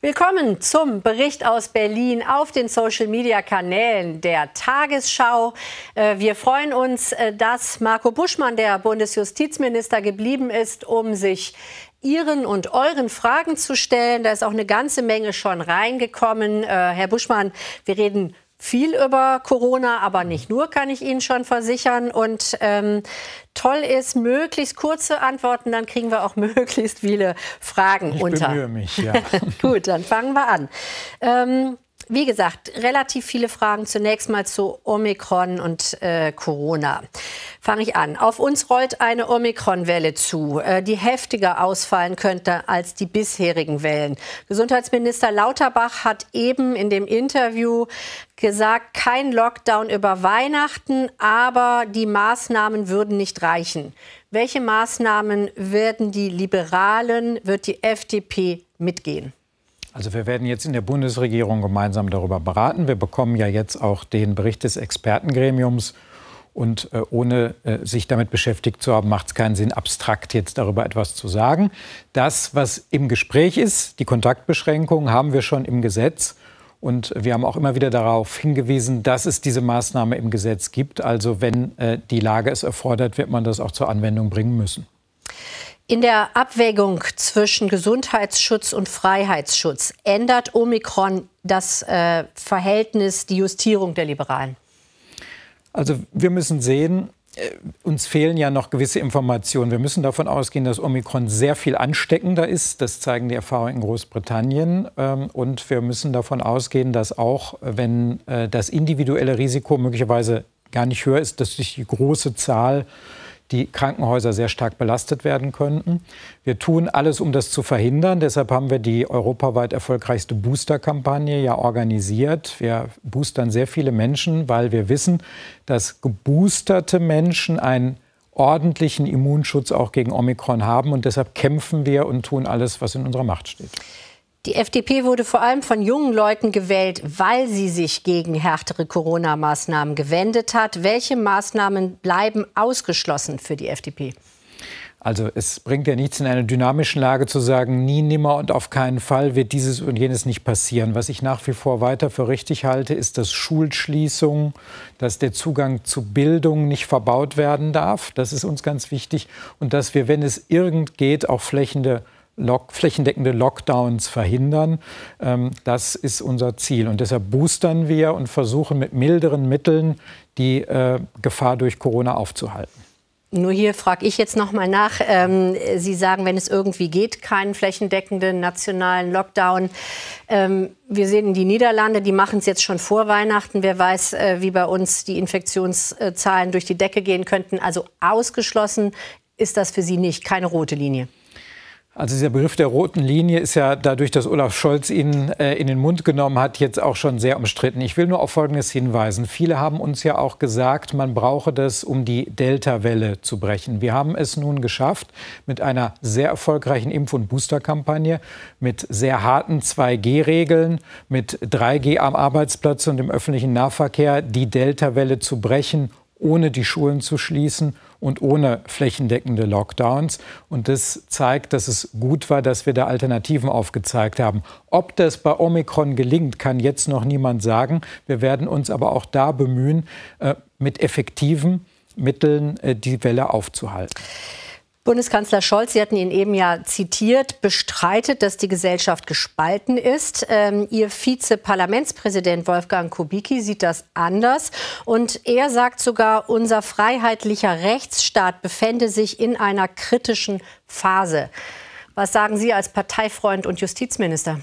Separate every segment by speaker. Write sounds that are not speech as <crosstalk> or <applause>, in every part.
Speaker 1: Willkommen zum Bericht aus Berlin auf den Social-Media-Kanälen der Tagesschau. Äh, wir freuen uns, äh, dass Marco Buschmann, der Bundesjustizminister, geblieben ist, um sich Ihren und euren Fragen zu stellen. Da ist auch eine ganze Menge schon reingekommen. Äh, Herr Buschmann, wir reden viel über Corona, aber nicht nur, kann ich Ihnen schon versichern. Und ähm, toll ist, möglichst kurze Antworten, dann kriegen wir auch <laughs> möglichst viele Fragen ich unter. Ich bemühe mich, ja. <laughs> Gut, dann fangen wir an. Ähm, wie gesagt, relativ viele Fragen. Zunächst mal zu Omikron und äh, Corona. Fange ich an. Auf uns rollt eine Omikron-Welle zu, äh, die heftiger ausfallen könnte als die bisherigen Wellen. Gesundheitsminister Lauterbach hat eben in dem Interview gesagt, kein Lockdown über Weihnachten, aber die Maßnahmen würden nicht reichen. Welche Maßnahmen werden die Liberalen, wird die FDP mitgehen?
Speaker 2: Also wir werden jetzt in der Bundesregierung gemeinsam darüber beraten. Wir bekommen ja jetzt auch den Bericht des Expertengremiums. Und äh, ohne äh, sich damit beschäftigt zu haben, macht es keinen Sinn, abstrakt jetzt darüber etwas zu sagen. Das, was im Gespräch ist, die Kontaktbeschränkungen, haben wir schon im Gesetz. Und wir haben auch immer wieder darauf hingewiesen, dass es diese Maßnahme im Gesetz gibt. Also wenn äh, die Lage es erfordert, wird man das auch zur Anwendung bringen müssen.
Speaker 1: In der Abwägung zwischen Gesundheitsschutz und Freiheitsschutz ändert Omikron das äh, Verhältnis, die Justierung der Liberalen?
Speaker 2: Also wir müssen sehen, äh, uns fehlen ja noch gewisse Informationen. Wir müssen davon ausgehen, dass Omikron sehr viel ansteckender ist. Das zeigen die Erfahrungen in Großbritannien. Ähm, und wir müssen davon ausgehen, dass auch wenn äh, das individuelle Risiko möglicherweise gar nicht höher ist, dass sich die große Zahl die Krankenhäuser sehr stark belastet werden könnten. Wir tun alles, um das zu verhindern. Deshalb haben wir die europaweit erfolgreichste Booster-Kampagne ja organisiert. Wir boostern sehr viele Menschen, weil wir wissen, dass geboosterte Menschen einen ordentlichen Immunschutz auch gegen Omikron haben. Und deshalb kämpfen wir und tun alles, was in unserer Macht steht.
Speaker 1: Die FDP wurde vor allem von jungen Leuten gewählt, weil sie sich gegen härtere Corona-Maßnahmen gewendet hat. Welche Maßnahmen bleiben ausgeschlossen für die FDP?
Speaker 2: Also es bringt ja nichts in einer dynamischen Lage zu sagen, nie, nimmer und auf keinen Fall wird dieses und jenes nicht passieren. Was ich nach wie vor weiter für richtig halte, ist, dass Schulschließungen, dass der Zugang zu Bildung nicht verbaut werden darf. Das ist uns ganz wichtig und dass wir, wenn es irgend geht, auch flächende der Lock, flächendeckende Lockdowns verhindern. Ähm, das ist unser Ziel. Und deshalb boostern wir und versuchen mit milderen Mitteln die äh, Gefahr durch Corona aufzuhalten.
Speaker 1: Nur hier frage ich jetzt noch mal nach. Ähm, Sie sagen, wenn es irgendwie geht, keinen flächendeckenden nationalen Lockdown. Ähm, wir sehen die Niederlande, die machen es jetzt schon vor Weihnachten. Wer weiß, äh, wie bei uns die Infektionszahlen durch die Decke gehen könnten. Also ausgeschlossen ist das für Sie nicht, keine rote Linie.
Speaker 2: Also dieser Begriff der roten Linie ist ja dadurch, dass Olaf Scholz ihn äh, in den Mund genommen hat, jetzt auch schon sehr umstritten. Ich will nur auf Folgendes hinweisen. Viele haben uns ja auch gesagt, man brauche das, um die Delta-Welle zu brechen. Wir haben es nun geschafft mit einer sehr erfolgreichen Impf- und Booster-Kampagne, mit sehr harten 2G-Regeln, mit 3G am Arbeitsplatz und im öffentlichen Nahverkehr, die Delta-Welle zu brechen, ohne die Schulen zu schließen – und ohne flächendeckende Lockdowns. Und das zeigt, dass es gut war, dass wir da Alternativen aufgezeigt haben. Ob das bei Omikron gelingt, kann jetzt noch niemand sagen. Wir werden uns aber auch da bemühen, äh, mit effektiven Mitteln äh, die Welle aufzuhalten.
Speaker 1: Bundeskanzler Scholz, Sie hatten ihn eben ja zitiert, bestreitet, dass die Gesellschaft gespalten ist. Ähm, Ihr Vize-Parlamentspräsident Wolfgang Kubicki sieht das anders. Und er sagt sogar, unser freiheitlicher Rechtsstaat befände sich in einer kritischen Phase. Was sagen Sie als Parteifreund und Justizminister?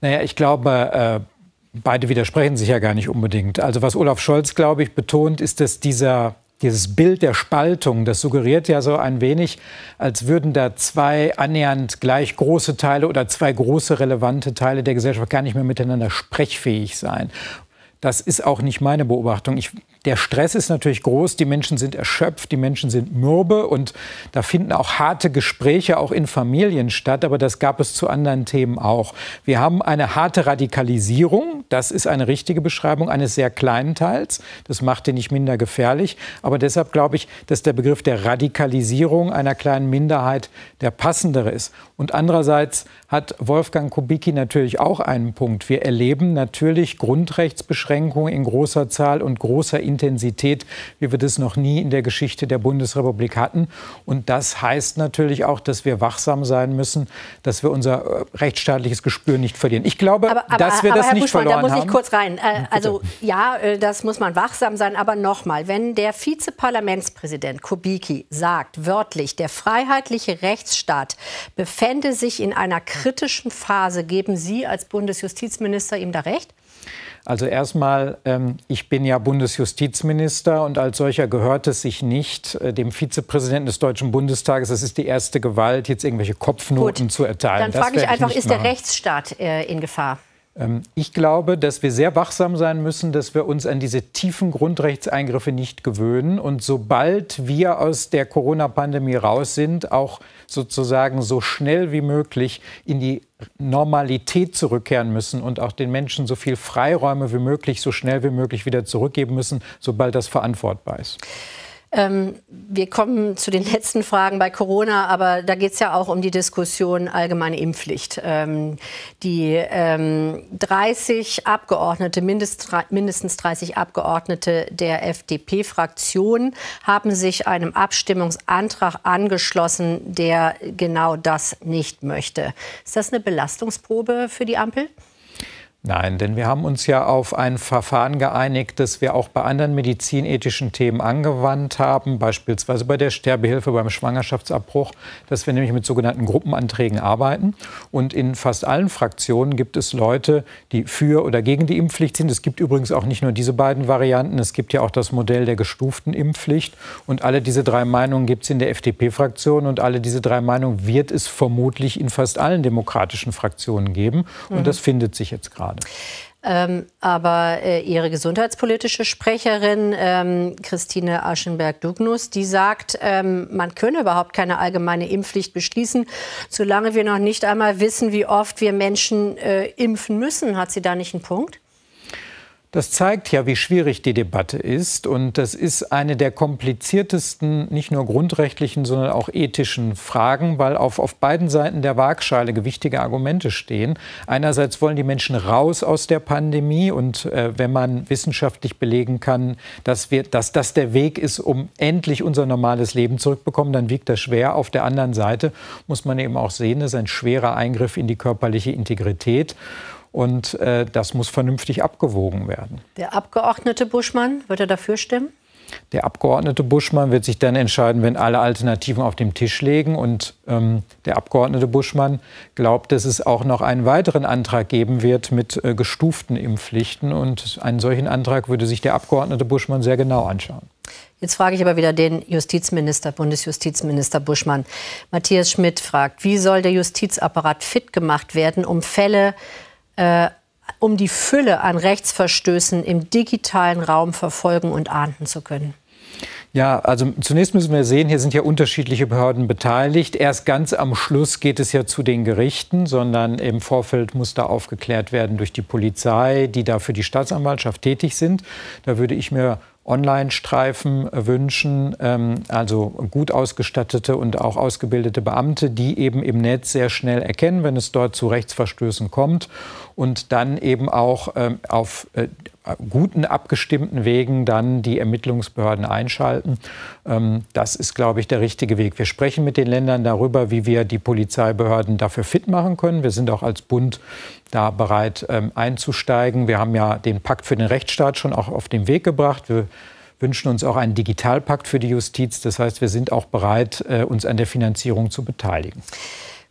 Speaker 2: Naja, ich glaube, äh beide widersprechen sich ja gar nicht unbedingt. Also was Olaf Scholz, glaube ich, betont, ist, dass dieser dieses Bild der Spaltung, das suggeriert ja so ein wenig, als würden da zwei annähernd gleich große Teile oder zwei große relevante Teile der Gesellschaft gar nicht mehr miteinander sprechfähig sein. Das ist auch nicht meine Beobachtung. Ich der Stress ist natürlich groß, die Menschen sind erschöpft, die Menschen sind mürbe und da finden auch harte Gespräche auch in Familien statt, aber das gab es zu anderen Themen auch. Wir haben eine harte Radikalisierung, das ist eine richtige Beschreibung eines sehr kleinen Teils, das macht den nicht minder gefährlich, aber deshalb glaube ich, dass der Begriff der Radikalisierung einer kleinen Minderheit der passendere ist. Und andererseits hat Wolfgang Kubicki natürlich auch einen Punkt. Wir erleben natürlich Grundrechtsbeschränkungen in großer Zahl und großer Intensität, wie wir das noch nie in der Geschichte der Bundesrepublik hatten. Und das heißt natürlich auch, dass wir wachsam sein müssen, dass wir unser äh, rechtsstaatliches Gespür nicht verlieren. Ich glaube, aber, aber, dass wir aber, das Herr nicht Buschmann, verloren haben. Da muss ich
Speaker 1: kurz rein. Äh, also ja, äh, das muss man wachsam sein. Aber nochmal, wenn der Vizeparlamentspräsident Kubicki sagt wörtlich, der freiheitliche Rechtsstaat befände sich in einer Krise, kritischen Phase. Geben Sie als Bundesjustizminister ihm da recht?
Speaker 2: Also erstmal, ähm, ich bin ja Bundesjustizminister und als solcher gehört es sich nicht, äh, dem Vizepräsidenten des Deutschen Bundestages, das ist die erste Gewalt, jetzt irgendwelche Kopfnoten Gut, zu erteilen. Dann frage ich einfach, ich ist der
Speaker 1: Rechtsstaat äh, in Gefahr?
Speaker 2: Ähm, ich glaube, dass wir sehr wachsam sein müssen, dass wir uns an diese tiefen Grundrechtseingriffe nicht gewöhnen und sobald wir aus der Corona-Pandemie raus sind, auch sozusagen so schnell wie möglich in die Normalität zurückkehren müssen und auch den Menschen so viel Freiräume wie möglich, so schnell wie möglich wieder zurückgeben müssen, sobald das verantwortbar ist.
Speaker 1: Ähm, wir kommen zu den <laughs> letzten Fragen bei Corona, aber da geht es ja auch um die Diskussion allgemeine Impfpflicht. Ähm, die ähm, 30 Abgeordnete, mindest, mindestens 30 Abgeordnete der FDP-Fraktion haben sich einem Abstimmungsantrag angeschlossen, der genau das nicht möchte. Ist das eine Belastungsprobe für die Ampel?
Speaker 2: Nein, denn wir haben uns ja auf ein Verfahren geeinigt, das wir auch bei anderen medizinethischen Themen angewandt haben, beispielsweise bei der Sterbehilfe, beim Schwangerschaftsabbruch, dass wir nämlich mit sogenannten Gruppenanträgen arbeiten. Und in fast allen Fraktionen gibt es Leute, die für oder gegen die Impfpflicht sind. Es gibt übrigens auch nicht nur diese beiden Varianten, es gibt ja auch das Modell der gestuften Impfpflicht. Und alle diese drei Meinungen gibt es in der FDP-Fraktion und alle diese drei Meinungen wird es vermutlich in fast allen demokratischen Fraktionen geben. Und mhm. das findet sich jetzt gerade schade.
Speaker 1: Ähm, aber äh, Ihre gesundheitspolitische Sprecherin ähm, Christine Aschenberg-Dugnus, die sagt, ähm, man könne überhaupt keine allgemeine Impfpflicht beschließen, solange wir noch nicht einmal wissen, wie oft wir Menschen äh, impfen müssen. Hat sie da nicht einen Punkt?
Speaker 2: Das zeigt ja, wie schwierig die Debatte ist. Und das ist eine der kompliziertesten, nicht nur grundrechtlichen, sondern auch ethischen Fragen, weil auf, auf beiden Seiten der Waagschale gewichtige Argumente stehen. Einerseits wollen die Menschen raus aus der Pandemie. Und äh, wenn man wissenschaftlich belegen kann, dass, wir, dass das der Weg ist, um endlich unser normales Leben zurückbekommen, dann wiegt das schwer. Auf der anderen Seite muss man eben auch sehen, das ist ein schwerer Eingriff in die körperliche Integrität. Und äh, das muss vernünftig abgewogen werden.
Speaker 1: Der Abgeordnete Buschmann, wird er dafür stimmen?
Speaker 2: Der Abgeordnete Buschmann wird sich dann entscheiden, wenn alle Alternativen auf dem Tisch liegen. Und ähm, der Abgeordnete Buschmann glaubt, dass es auch noch einen weiteren Antrag geben wird mit äh, gestuften Impfpflichten. Und einen solchen Antrag würde sich der Abgeordnete Buschmann sehr genau anschauen.
Speaker 1: Jetzt frage ich aber wieder den Justizminister, Bundesjustizminister Buschmann. Matthias Schmidt fragt, wie soll der Justizapparat fit gemacht werden, um Fälle äh, um die Fülle an Rechtsverstößen im digitalen Raum verfolgen und ahnden zu können?
Speaker 2: Ja, also zunächst müssen wir sehen, hier sind ja unterschiedliche Behörden beteiligt. Erst ganz am Schluss geht es ja zu den Gerichten, sondern im Vorfeld muss da aufgeklärt werden durch die Polizei, die da für die Staatsanwaltschaft tätig sind. Da würde ich mir Online-Streifen wünschen, ähm, also gut ausgestattete und auch ausgebildete Beamte, die eben im Netz sehr schnell erkennen, wenn es dort zu Rechtsverstößen kommt und dann eben auch ähm, auf äh, guten, abgestimmten Wegen dann die Ermittlungsbehörden einschalten. Ähm, das ist, glaube ich, der richtige Weg. Wir sprechen mit den Ländern darüber, wie wir die Polizeibehörden dafür fit machen können. Wir sind auch als Bund da bereit ähm, einzusteigen. Wir haben ja den Pakt für den Rechtsstaat schon auch auf den Weg gebracht. Wir wünschen uns auch einen Digitalpakt für die Justiz. Das heißt, wir sind auch bereit, äh, uns an der Finanzierung zu beteiligen.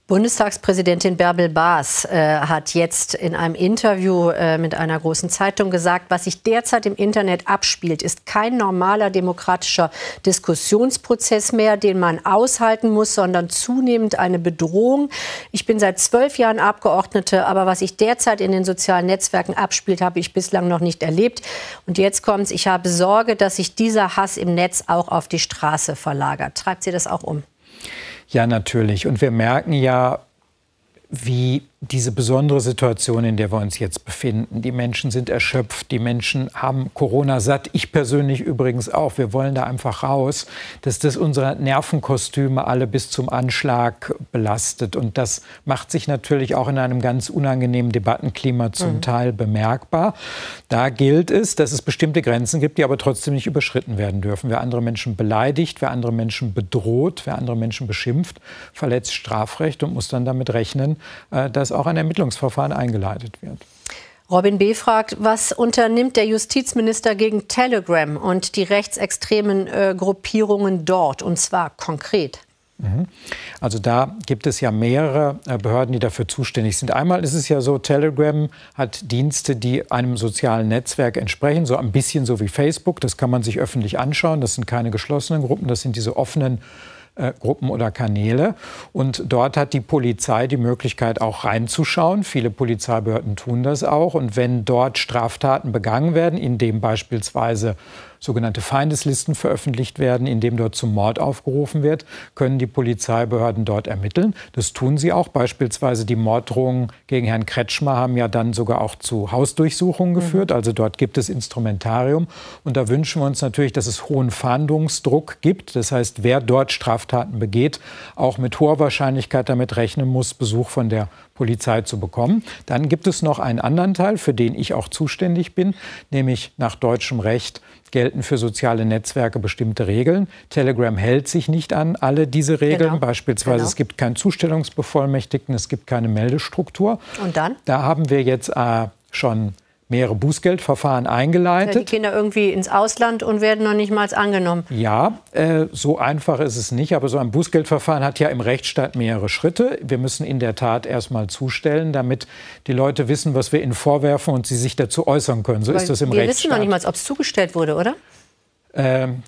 Speaker 1: Bundestagspräsidentin Bärbel Baas äh, hat jetzt in einem Interview äh, mit einer großen Zeitung gesagt, was sich derzeit im Internet abspielt, ist kein normaler demokratischer Diskussionsprozess mehr, den man aushalten muss, sondern zunehmend eine Bedrohung. Ich bin seit zwölf Jahren Abgeordnete, aber was sich derzeit in den sozialen Netzwerken abspielt, habe ich bislang noch nicht erlebt. Und jetzt kommt's, ich habe Sorge, dass sich dieser Hass im Netz auch auf die Straße verlagert. Treibt sie das auch um?
Speaker 2: Ja, natürlich. Und wir merken ja, wie diese besondere Situation, in der wir uns jetzt befinden. Die Menschen sind erschöpft, die Menschen haben Corona satt, ich persönlich übrigens auch. Wir wollen da einfach raus, dass das unsere Nervenkostüme alle bis zum Anschlag belastet. Und das macht sich natürlich auch in einem ganz unangenehmen Debattenklima zum mhm. Teil bemerkbar. Da gilt es, dass es bestimmte Grenzen gibt, die aber trotzdem nicht überschritten werden dürfen. Wer andere Menschen beleidigt, wer andere Menschen bedroht, wer andere Menschen beschimpft, verletzt Strafrecht und muss dann damit rechnen, äh, dass auch ein Ermittlungsverfahren eingeleitet wird.
Speaker 1: Robin B. fragt, was unternimmt der Justizminister gegen Telegram und die rechtsextremen äh, Gruppierungen dort, und zwar konkret?
Speaker 2: Mhm. Also da gibt es ja mehrere äh, Behörden, die dafür zuständig sind. Einmal ist es ja so, Telegram hat Dienste, die einem sozialen Netzwerk entsprechen, so ein bisschen so wie Facebook. Das kann man sich öffentlich anschauen. Das sind keine geschlossenen Gruppen, das sind diese offenen äh, Gruppen oder Kanäle. Und dort hat die Polizei die Möglichkeit, auch reinzuschauen. Viele Polizeibehörden tun das auch. Und wenn dort Straftaten begangen werden, in dem beispielsweise sogenannte Feindeslisten veröffentlicht werden, indem dort zum Mord aufgerufen wird, können die Polizeibehörden dort ermitteln. Das tun sie auch. Beispielsweise die Morddrohungen gegen Herrn Kretschmer haben ja dann sogar auch zu Hausdurchsuchungen mhm. geführt. Also dort gibt es Instrumentarium. Und da wünschen wir uns natürlich, dass es hohen Fahndungsdruck gibt. Das heißt, wer dort Straftaten begeht, auch mit hoher Wahrscheinlichkeit damit rechnen muss, Besuch von der Polizei zu bekommen. Dann gibt es noch einen anderen Teil, für den ich auch zuständig bin, nämlich nach deutschem Recht gelten für soziale Netzwerke bestimmte Regeln. Telegram hält sich nicht an alle diese Regeln. Genau. Beispielsweise genau. es gibt keinen Zustellungsbevollmächtigten, es gibt keine Meldestruktur. Und dann? Da haben wir jetzt äh, schon mehrere Bußgeldverfahren eingeleitet. Also die
Speaker 1: Kinder irgendwie ins Ausland und werden noch nicht mal angenommen.
Speaker 2: Ja, äh, so einfach ist es nicht. Aber so ein Bußgeldverfahren hat ja im Rechtsstaat mehrere Schritte. Wir müssen in der Tat erst mal zustellen, damit die Leute wissen, was wir ihnen vorwerfen und sie sich dazu äußern können. So Weil ist das im wir Rechtsstaat. Wir wissen noch
Speaker 1: nicht mal, ob es zugestellt wurde, oder?
Speaker 2: Ähm,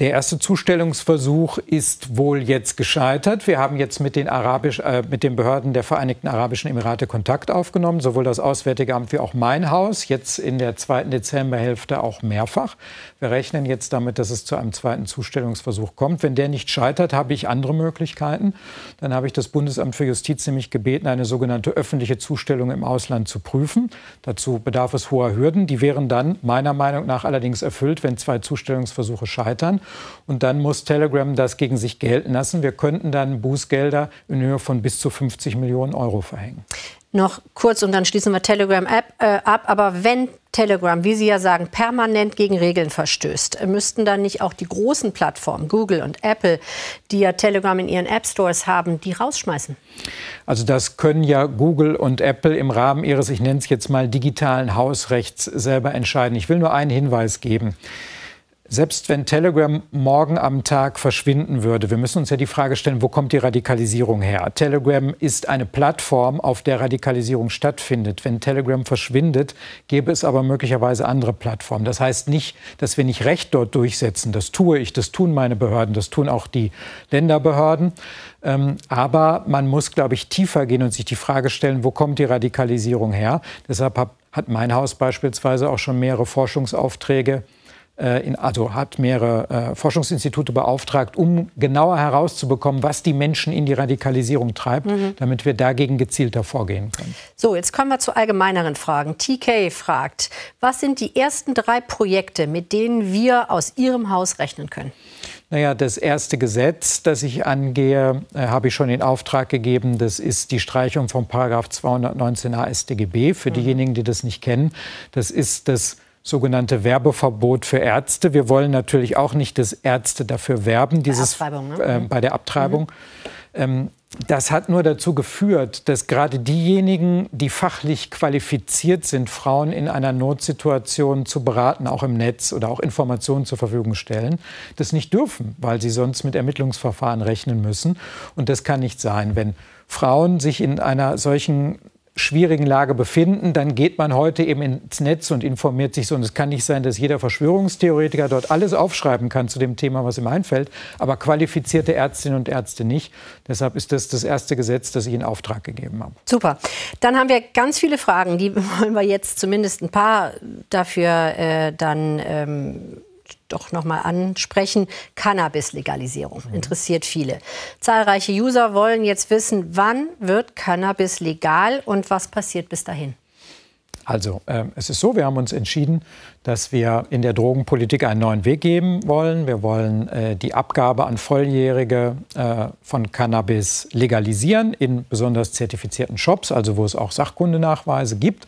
Speaker 2: der erste Zustellungsversuch ist wohl jetzt gescheitert. Wir haben jetzt mit den, Arabisch, äh, mit den Behörden der Vereinigten Arabischen Emirate Kontakt aufgenommen, sowohl das Auswärtige Amt wie auch mein Haus, jetzt in der zweiten Dezemberhälfte auch mehrfach. Wir rechnen jetzt damit, dass es zu einem zweiten Zustellungsversuch kommt. Wenn der nicht scheitert, habe ich andere Möglichkeiten. Dann habe ich das Bundesamt für Justiz nämlich gebeten, eine sogenannte öffentliche Zustellung im Ausland zu prüfen. Dazu bedarf es hoher Hürden. Die wären dann meiner Meinung nach allerdings erfüllt, wenn zwei Zustellungsversuche scheitern. Und dann muss Telegram das gegen sich gelten lassen. Wir könnten dann Bußgelder in Höhe von bis zu 50 Millionen Euro verhängen.
Speaker 1: Noch kurz und dann schließen wir Telegram ab, äh, ab. Aber wenn Telegram, wie Sie ja sagen, permanent gegen Regeln verstößt, müssten dann nicht auch die großen Plattformen, Google und Apple, die ja Telegram in ihren App Stores haben, die rausschmeißen?
Speaker 2: Also das können ja Google und Apple im Rahmen ihres, ich nenne es jetzt mal, digitalen Hausrechts selber entscheiden. Ich will nur einen Hinweis geben. Selbst wenn Telegram morgen am Tag verschwinden würde, wir müssen uns ja die Frage stellen, wo kommt die Radikalisierung her? Telegram ist eine Plattform, auf der Radikalisierung stattfindet. Wenn Telegram verschwindet, gäbe es aber möglicherweise andere Plattformen. Das heißt nicht, dass wir nicht Recht dort durchsetzen. Das tue ich, das tun meine Behörden, das tun auch die Länderbehörden. Ähm, aber man muss, glaube ich, tiefer gehen und sich die Frage stellen, wo kommt die Radikalisierung her? Deshalb hat mein Haus beispielsweise auch schon mehrere Forschungsaufträge äh, in, also hat mehrere äh, Forschungsinstitute beauftragt, um genauer herauszubekommen, was die Menschen in die Radikalisierung treibt, mhm. damit wir dagegen gezielter vorgehen können.
Speaker 1: So, jetzt kommen wir zu allgemeineren Fragen. TK fragt, was sind die ersten drei Projekte, mit denen wir aus Ihrem Haus rechnen können?
Speaker 2: Naja, das erste Gesetz, das ich angehe, äh, habe ich schon in Auftrag gegeben. Das ist die Streichung von Paragraph 219a StGB. Für mhm. diejenigen, die das nicht kennen, das ist das sogenannte Werbeverbot für Ärzte. Wir wollen natürlich auch nicht, dass Ärzte dafür werben, dieses bei, ne? äh, bei der Abtreibung. Mhm. Ähm, das hat nur dazu geführt, dass gerade diejenigen, die fachlich qualifiziert sind, Frauen in einer Notsituation zu beraten, auch im Netz oder auch Informationen zur Verfügung stellen, das nicht dürfen, weil sie sonst mit Ermittlungsverfahren rechnen müssen. Und das kann nicht sein, wenn Frauen sich in einer solchen schwierigen Lage befinden, dann geht man heute eben ins Netz und informiert sich so. Und es kann nicht sein, dass jeder Verschwörungstheoretiker dort alles aufschreiben kann zu dem Thema, was ihm einfällt, aber qualifizierte Ärztinnen und Ärzte nicht. Deshalb ist das das erste Gesetz, das ich in Auftrag gegeben habe.
Speaker 1: Super. Dann haben wir ganz viele Fragen, die wollen wir jetzt zumindest ein paar dafür äh, dann ähm, doch nochmal ansprechen. Cannabis-Legalisierung interessiert viele. Zahlreiche User wollen jetzt wissen, wann wird Cannabis legal und was passiert bis dahin?
Speaker 2: Also, äh, es ist so, wir haben uns entschieden, dass wir in der Drogenpolitik einen neuen Weg geben wollen. Wir wollen äh, die Abgabe an Volljährige äh, von Cannabis legalisieren in besonders zertifizierten Shops, also wo es auch Sachkundenachweise gibt,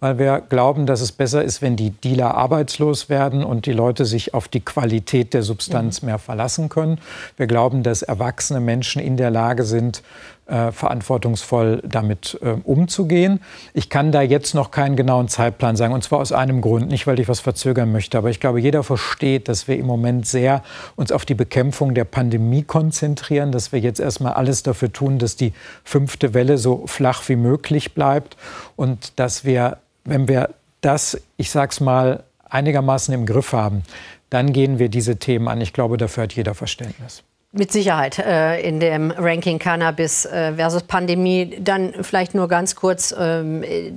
Speaker 2: weil wir glauben, dass es besser ist, wenn die Dealer arbeitslos werden und die Leute sich auf die Qualität der Substanz mhm. mehr verlassen können. Wir glauben, dass erwachsene Menschen in der Lage sind, äh, verantwortungsvoll damit äh, umzugehen. Ich kann da jetzt noch keinen genauen Zeitplan sagen. Und zwar aus einem Grund. Nicht, weil ich was verzögern möchte. Aber ich glaube, jeder versteht, dass wir im Moment sehr uns auf die Bekämpfung der Pandemie konzentrieren. Dass wir jetzt erstmal alles dafür tun, dass die fünfte Welle so flach wie möglich bleibt. Und dass wir, wenn wir das, ich sag's mal, einigermaßen im Griff haben, dann gehen wir diese Themen an. Ich glaube, dafür hat jeder Verständnis
Speaker 1: mit Sicherheit äh, in dem Ranking Cannabis äh, versus Pandemie. Dann vielleicht nur ganz kurz, ähm, äh,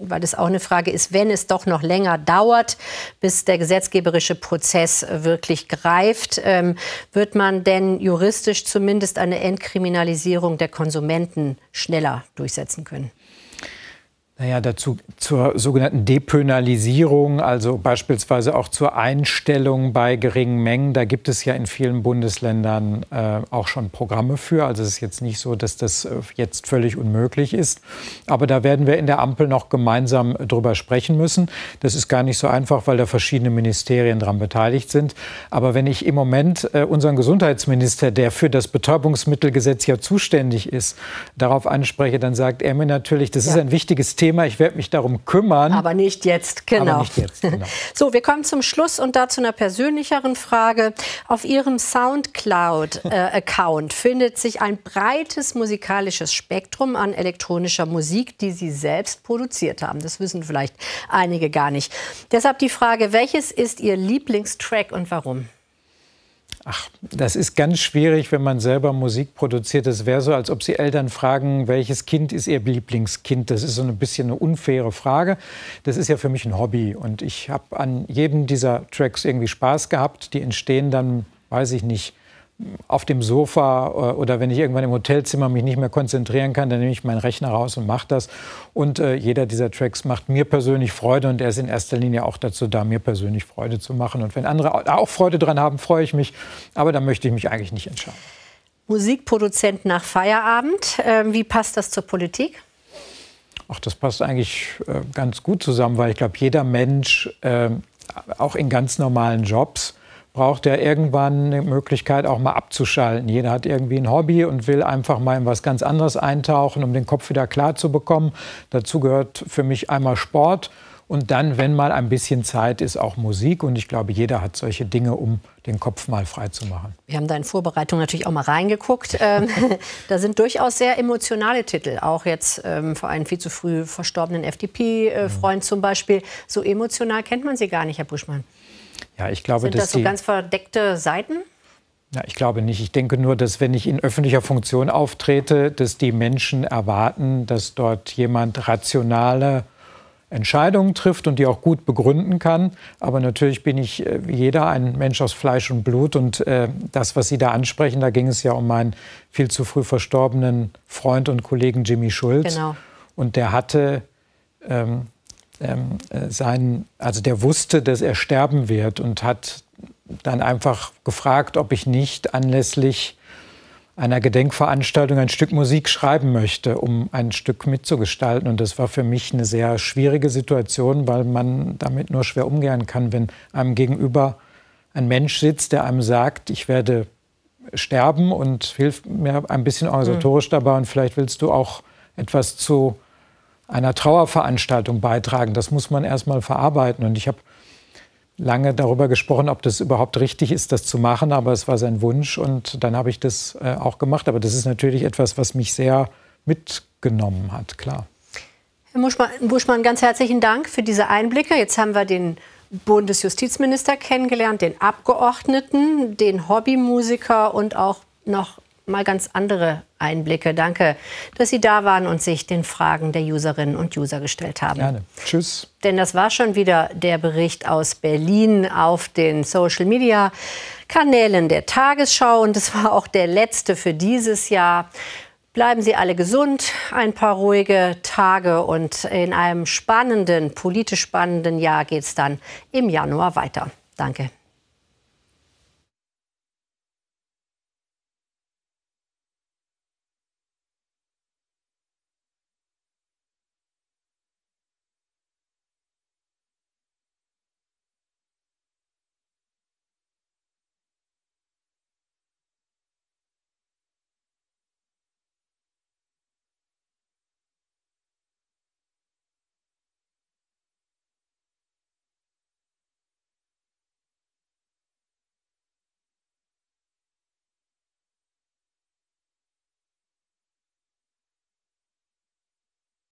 Speaker 1: weil das auch eine Frage ist, wenn es doch noch länger dauert, bis der gesetzgeberische Prozess äh, wirklich greift, ähm, wird man denn juristisch zumindest eine Entkriminalisierung der Konsumenten schneller durchsetzen können?
Speaker 2: Naja, dazu zur sogenannten Depönalisierung, also beispielsweise auch zur Einstellung bei geringen Mengen. Da gibt es ja in vielen Bundesländern äh, auch schon Programme für. Also es ist jetzt nicht so, dass das äh, jetzt völlig unmöglich ist. Aber da werden wir in der Ampel noch gemeinsam drüber sprechen müssen. Das ist gar nicht so einfach, weil da verschiedene Ministerien dran beteiligt sind. Aber wenn ich im Moment äh, unseren Gesundheitsminister, der für das Betäubungsmittelgesetz ja zuständig ist, darauf anspreche, dann sagt er mir natürlich, das ja. ist ein wichtiges Thema. Thema, ich werde mich darum kümmern. Aber
Speaker 1: nicht jetzt, genau. Nicht jetzt, genau. <laughs> so, wir kommen zum Schluss und dazu einer persönlicheren Frage. Auf Ihrem Soundcloud-Account äh, <laughs> findet sich ein breites musikalisches Spektrum an elektronischer Musik, die Sie selbst produziert haben. Das wissen vielleicht einige gar nicht. Deshalb die Frage, welches ist Ihr Lieblingstrack und warum?
Speaker 2: Ach, das ist ganz schwierig, wenn man selber Musik produziert. Das wäre so, als ob Sie Eltern fragen, welches Kind ist Ihr Lieblingskind? Das ist so ein bisschen eine unfaire Frage. Das ist ja für mich ein Hobby und ich habe an jedem dieser Tracks irgendwie Spaß gehabt. Die entstehen dann, weiß ich nicht, auf dem Sofa äh, oder wenn ich irgendwann im Hotelzimmer mich nicht mehr konzentrieren kann, dann nehme ich meinen Rechner raus und mache das. Und äh, jeder dieser Tracks macht mir persönlich Freude und er ist in erster Linie auch dazu da, mir persönlich Freude zu machen. Und wenn andere auch Freude dran haben, freue ich mich. Aber da möchte ich mich eigentlich nicht entscheiden.
Speaker 1: Musikproduzent nach Feierabend. Ähm, wie passt das zur Politik?
Speaker 2: Ach, das passt eigentlich äh, ganz gut zusammen, weil ich glaube, jeder Mensch, äh, auch in ganz normalen Jobs, braucht ja irgendwann eine Möglichkeit, auch mal abzuschalten. Jeder hat irgendwie ein Hobby und will einfach mal in was ganz anderes eintauchen, um den Kopf wieder klar zu bekommen. Dazu gehört für mich einmal Sport und dann, wenn mal ein bisschen Zeit ist, auch Musik. Und ich glaube, jeder hat solche Dinge, um den Kopf mal frei zu machen.
Speaker 1: Wir haben da in Vorbereitung natürlich auch mal reingeguckt. Ähm, <laughs> da sind durchaus sehr emotionale Titel, auch jetzt für ähm, einen viel zu früh verstorbenen FDP-Freund äh, mhm. zum Beispiel. So emotional kennt man sie gar nicht, Herr Buschmann.
Speaker 2: Ja, ich glaube, Sind das so ganz
Speaker 1: verdeckte Seiten?
Speaker 2: Ja, ich glaube nicht. Ich denke nur, dass wenn ich in öffentlicher Funktion auftrete, dass die Menschen erwarten, dass dort jemand rationale Entscheidungen trifft und die auch gut begründen kann. Aber natürlich bin ich äh, wie jeder ein Mensch aus Fleisch und Blut. Und äh, das, was Sie da ansprechen, da ging es ja um meinen viel zu früh verstorbenen Freund und Kollegen Jimmy Schulz. Genau. Und der hatte ähm, ähm, äh, sein, also der wusste, dass er sterben wird und hat dann einfach gefragt, ob ich nicht anlässlich einer Gedenkveranstaltung ein Stück Musik schreiben möchte, um ein Stück mitzugestalten. Und das war für mich eine sehr schwierige Situation, weil man damit nur schwer umgehen kann, wenn einem gegenüber ein Mensch sitzt, der einem sagt, ich werde sterben und hilf mir ein bisschen organisatorisch mhm. dabei und vielleicht willst du auch etwas zu einer Trauerveranstaltung beitragen. Das muss man erstmal verarbeiten. Und ich habe lange darüber gesprochen, ob das überhaupt richtig ist, das zu machen, aber es war sein Wunsch und dann habe ich das äh, auch gemacht. Aber das ist natürlich etwas, was mich sehr mitgenommen hat, klar.
Speaker 1: Herr Buschmann, Buschmann ganz herzlichen Dank für diese Einblicke. Jetzt haben wir den Bundesjustizminister kennengelernt, den Abgeordneten, den Hobbymusiker und auch noch mal ganz andere Einblicke. Danke, dass Sie da waren und sich den Fragen der Userinnen und User gestellt haben. Gerne. Tschüss. Denn das war schon wieder der Bericht aus Berlin auf den Social Media Kanälen der Tagesschau. Und es war auch der letzte für dieses Jahr. Bleiben Sie alle gesund, ein paar ruhige Tage und in einem spannenden, politisch spannenden Jahr geht es dann im Januar weiter. Danke.